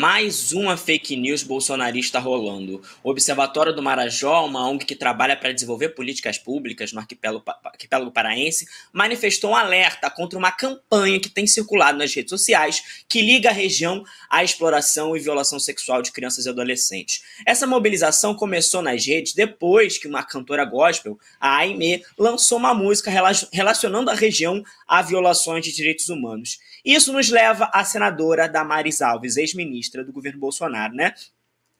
Mais uma fake news bolsonarista rolando. O Observatório do Marajó, uma ONG que trabalha para desenvolver políticas públicas no arquipélago, arquipélago paraense, manifestou um alerta contra uma campanha que tem circulado nas redes sociais que liga a região à exploração e violação sexual de crianças e adolescentes. Essa mobilização começou nas redes depois que uma cantora gospel, a Aimee, lançou uma música relacionando a região a violações de direitos humanos. Isso nos leva à senadora Damaris Alves, ex-ministra ministra do governo Bolsonaro, né?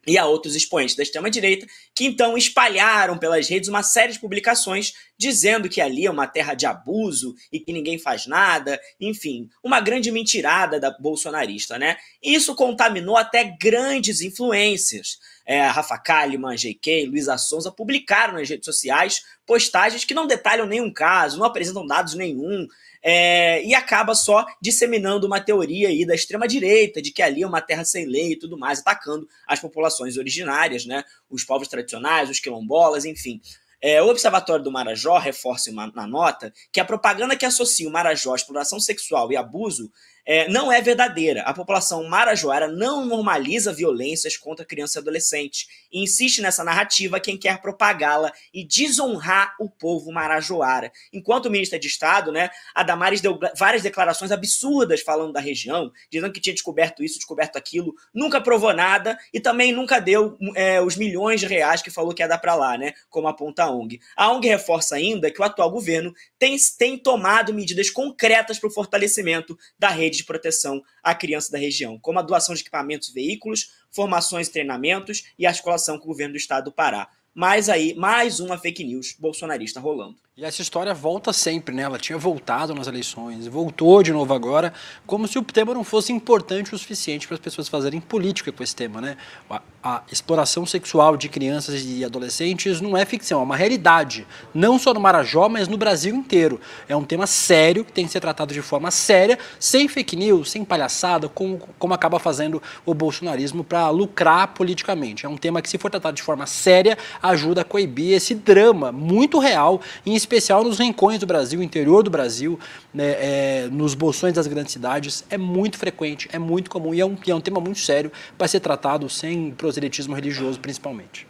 e a outros expoentes da extrema-direita, que então espalharam pelas redes uma série de publicações dizendo que ali é uma terra de abuso e que ninguém faz nada, enfim, uma grande mentirada da bolsonarista, né? Isso contaminou até grandes influências é, Rafa Kalimann, JK, Luísa Sonza, publicaram nas redes sociais postagens que não detalham nenhum caso, não apresentam dados nenhum, é, e acaba só disseminando uma teoria aí da extrema-direita, de que ali é uma terra sem lei e tudo mais, atacando as populações originárias, né, os povos tradicionais, os quilombolas, enfim. É, o Observatório do Marajó reforça uma, na nota que a propaganda que associa o Marajó à exploração sexual e abuso é, não é verdadeira. A população marajoara não normaliza violências contra crianças e adolescentes e insiste nessa narrativa quem quer propagá-la e desonrar o povo marajoara. Enquanto ministra de Estado, né, a Damares deu várias declarações absurdas falando da região, dizendo que tinha descoberto isso, descoberto aquilo, nunca provou nada e também nunca deu é, os milhões de reais que falou que ia dar para lá, né, como aponta ONG. A ONG reforça ainda que o atual governo tem, tem tomado medidas concretas para o fortalecimento da rede de proteção à criança da região, como a doação de equipamentos e veículos, formações e treinamentos e articulação com o governo do estado do Pará mais aí, mais uma fake news bolsonarista rolando. E essa história volta sempre, né? Ela tinha voltado nas eleições, voltou de novo agora, como se o tema não fosse importante o suficiente para as pessoas fazerem política com esse tema, né? A, a, exploração sexual de crianças e adolescentes não é ficção, é uma realidade. Não só no Marajó, mas no Brasil inteiro. É um tema sério que tem que ser tratado de forma séria, sem fake news, sem palhaçada, como, como acaba fazendo o bolsonarismo para lucrar politicamente. É um tema que, se for tratado de forma séria, a ajuda a coibir esse drama muito real, em especial nos rincões do Brasil, interior do Brasil, né, é, nos bolsões das grandes cidades. É muito frequente, é muito comum e é um, é um tema muito sério para ser tratado sem proselitismo religioso, principalmente.